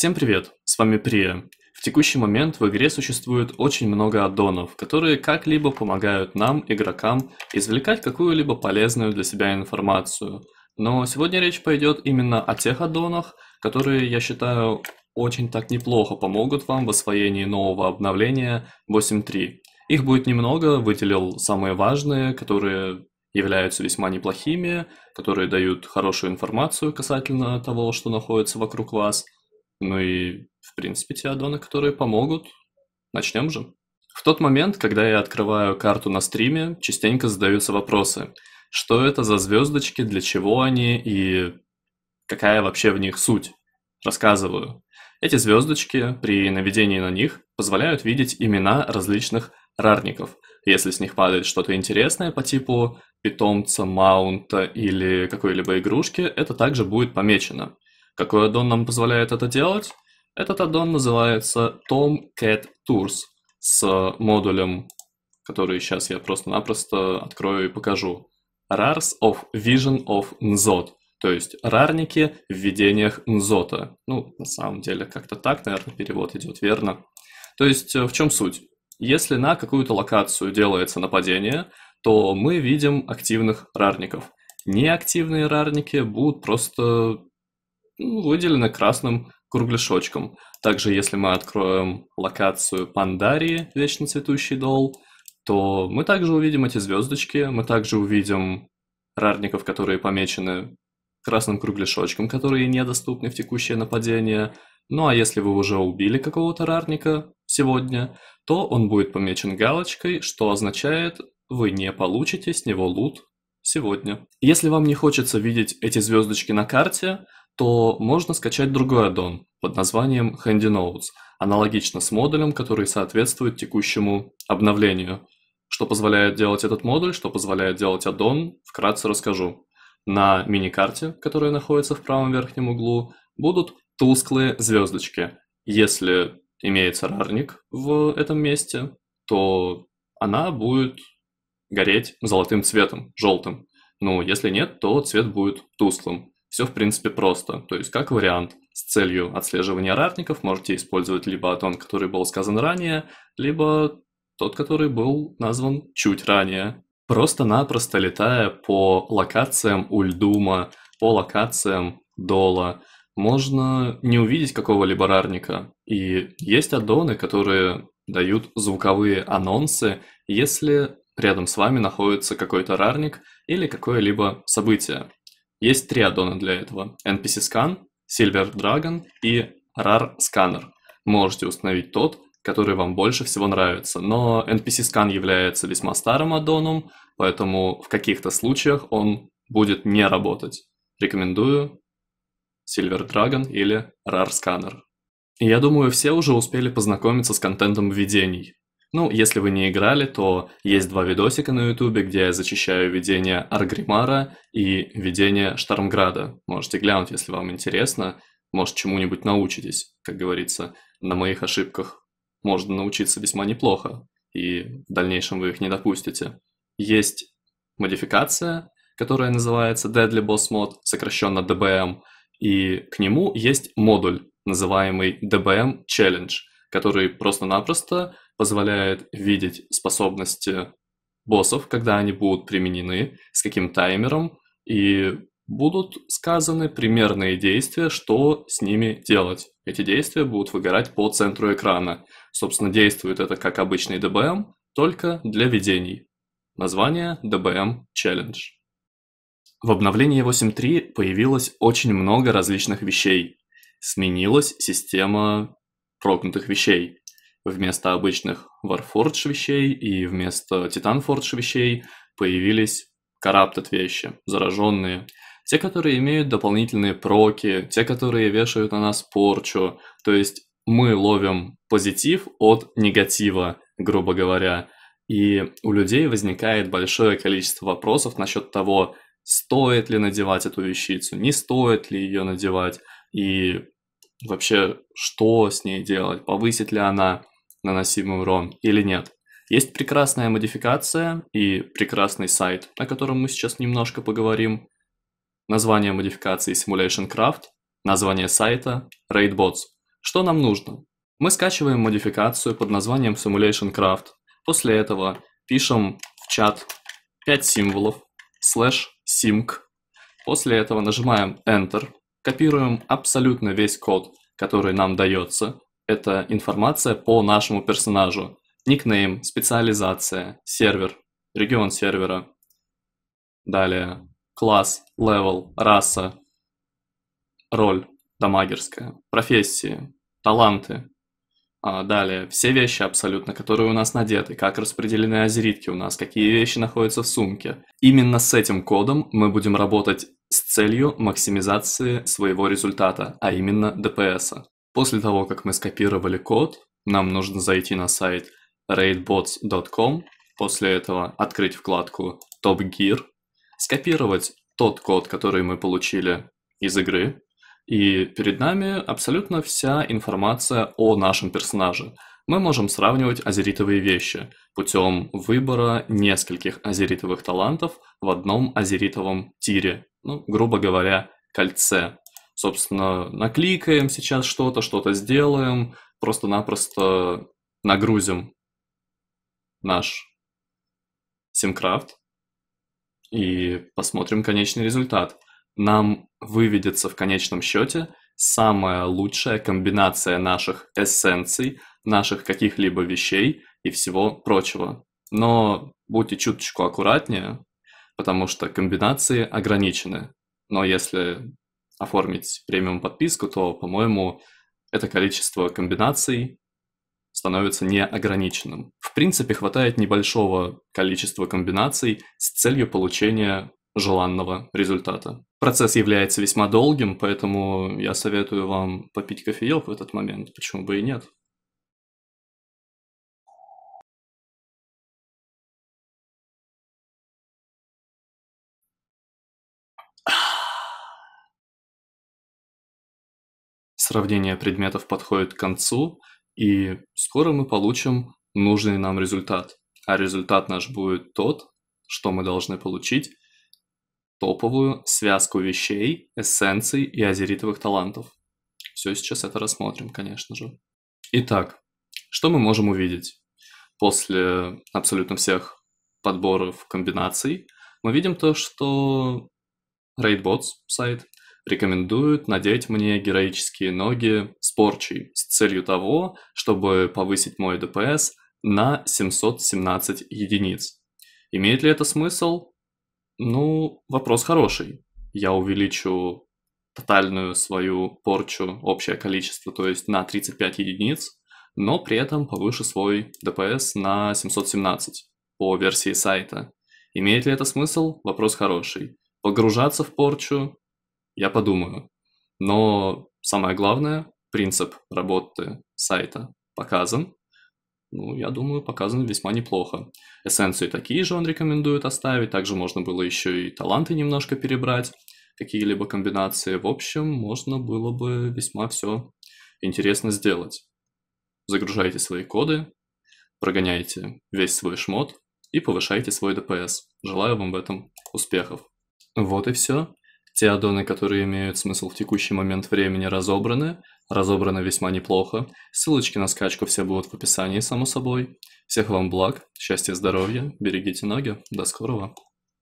Всем привет, с вами Прия. В текущий момент в игре существует очень много аддонов, которые как-либо помогают нам, игрокам, извлекать какую-либо полезную для себя информацию. Но сегодня речь пойдет именно о тех аддонах, которые, я считаю, очень так неплохо помогут вам в освоении нового обновления 8.3. Их будет немного, выделил самые важные, которые являются весьма неплохими, которые дают хорошую информацию касательно того, что находится вокруг вас – ну и, в принципе, те теодоны, которые помогут. Начнем же. В тот момент, когда я открываю карту на стриме, частенько задаются вопросы. Что это за звездочки, для чего они и какая вообще в них суть? Рассказываю. Эти звездочки при наведении на них позволяют видеть имена различных рарников. Если с них падает что-то интересное по типу питомца, маунта или какой-либо игрушки, это также будет помечено. Какой аддон нам позволяет это делать? Этот аддон называется Tomcat Tours с модулем, который сейчас я просто-напросто открою и покажу. Rars of Vision of NZOT, то есть рарники в видениях Нзота. Ну, на самом деле, как-то так, наверное, перевод идет верно. То есть э, в чем суть? Если на какую-то локацию делается нападение, то мы видим активных рарников. Неактивные рарники будут просто выделены красным кругляшочком. Также, если мы откроем локацию Пандарии, вечно цветущий дол, то мы также увидим эти звездочки, мы также увидим рарников, которые помечены красным кругляшочком, которые недоступны в текущее нападение. Ну а если вы уже убили какого-то рарника сегодня, то он будет помечен галочкой, что означает, вы не получите с него лут сегодня. Если вам не хочется видеть эти звездочки на карте, то можно скачать другой аддон под названием Handy Notes, аналогично с модулем, который соответствует текущему обновлению. Что позволяет делать этот модуль, что позволяет делать аддон, вкратце расскажу. На миникарте, которая находится в правом верхнем углу, будут тусклые звездочки. Если имеется рарник в этом месте, то она будет гореть золотым цветом, желтым. Но ну, если нет, то цвет будет тусклым. Все, в принципе, просто. То есть, как вариант, с целью отслеживания ратников можете использовать либо атон, который был сказан ранее, либо тот, который был назван чуть ранее. Просто-напросто летая по локациям Ульдума, по локациям Дола, можно не увидеть какого-либо рарника. И есть аддоны, которые дают звуковые анонсы, если рядом с вами находится какой-то рарник или какое-либо событие. Есть три аддона для этого. NPC Scan, Silver Dragon и RAR Scanner. Можете установить тот, который вам больше всего нравится. Но NPC Scan является весьма старым аддоном, поэтому в каких-то случаях он будет не работать. Рекомендую Silver Dragon или RAR Scanner. Я думаю, все уже успели познакомиться с контентом введений. Ну, если вы не играли, то есть два видосика на ютубе, где я зачищаю видение Аргримара и видение Штормграда. Можете глянуть, если вам интересно. Может, чему-нибудь научитесь, как говорится. На моих ошибках можно научиться весьма неплохо, и в дальнейшем вы их не допустите. Есть модификация, которая называется Deadly Boss Mod, сокращенно DBM, и к нему есть модуль, называемый DBM Challenge – который просто-напросто позволяет видеть способности боссов, когда они будут применены, с каким таймером, и будут сказаны примерные действия, что с ними делать. Эти действия будут выгорать по центру экрана. Собственно, действует это как обычный ДБМ, только для видений. Название DBM Challenge. В обновлении 8.3 появилось очень много различных вещей. Сменилась система прокнутых вещей. Вместо обычных Warforged вещей и вместо Titanforged вещей появились Corrupted вещи, зараженные. Те, которые имеют дополнительные проки, те, которые вешают на нас порчу. То есть мы ловим позитив от негатива, грубо говоря. И у людей возникает большое количество вопросов насчет того, стоит ли надевать эту вещицу, не стоит ли ее надевать. И вообще, что с ней делать, повысит ли она наносимый урон или нет. Есть прекрасная модификация и прекрасный сайт, о котором мы сейчас немножко поговорим. Название модификации Simulation Craft, название сайта RaidBots. Что нам нужно? Мы скачиваем модификацию под названием Simulation Craft. После этого пишем в чат 5 символов, слэш simc. После этого нажимаем Enter – копируем абсолютно весь код, который нам дается. Это информация по нашему персонажу. Никнейм, специализация, сервер, регион сервера. Далее класс, левел, раса, роль, дамагерская, профессии, таланты, а, далее, все вещи абсолютно, которые у нас надеты, как распределены азеритки у нас, какие вещи находятся в сумке. Именно с этим кодом мы будем работать с целью максимизации своего результата, а именно ДПС. После того, как мы скопировали код, нам нужно зайти на сайт raidbots.com, после этого открыть вкладку Top Gear, скопировать тот код, который мы получили из игры, и перед нами абсолютно вся информация о нашем персонаже. Мы можем сравнивать азеритовые вещи путем выбора нескольких азеритовых талантов в одном азеритовом тире, ну, грубо говоря, кольце. Собственно, накликаем сейчас что-то, что-то сделаем, просто-напросто нагрузим наш SimCraft и посмотрим конечный результат – нам выведется в конечном счете самая лучшая комбинация наших эссенций, наших каких-либо вещей и всего прочего. Но будьте чуточку аккуратнее, потому что комбинации ограничены. Но если оформить премиум подписку, то, по-моему, это количество комбинаций становится неограниченным. В принципе, хватает небольшого количества комбинаций с целью получения желанного результата. Процесс является весьма долгим, поэтому я советую вам попить кофеек в этот момент, почему бы и нет. Сравнение предметов подходит к концу, и скоро мы получим нужный нам результат. А результат наш будет тот, что мы должны получить топовую связку вещей, эссенций и азеритовых талантов. Все сейчас это рассмотрим, конечно же. Итак, что мы можем увидеть? После абсолютно всех подборов комбинаций мы видим то, что RaidBots сайт рекомендует надеть мне героические ноги с порчей с целью того, чтобы повысить мой ДПС на 717 единиц. Имеет ли это смысл? Ну, вопрос хороший. Я увеличу тотальную свою порчу, общее количество, то есть на 35 единиц, но при этом повышу свой ДПС на 717 по версии сайта. Имеет ли это смысл? Вопрос хороший. Погружаться в порчу? Я подумаю. Но самое главное, принцип работы сайта показан, ну, я думаю, показано весьма неплохо. Эссенции такие же он рекомендует оставить, также можно было еще и таланты немножко перебрать, какие-либо комбинации. В общем, можно было бы весьма все интересно сделать. Загружайте свои коды, прогоняйте весь свой шмот и повышайте свой ДПС. Желаю вам в этом успехов. Вот и все. Те аддоны, которые имеют смысл в текущий момент времени, разобраны. Разобраны весьма неплохо. Ссылочки на скачку все будут в описании, само собой. Всех вам благ, счастья и здоровья, берегите ноги. До скорого.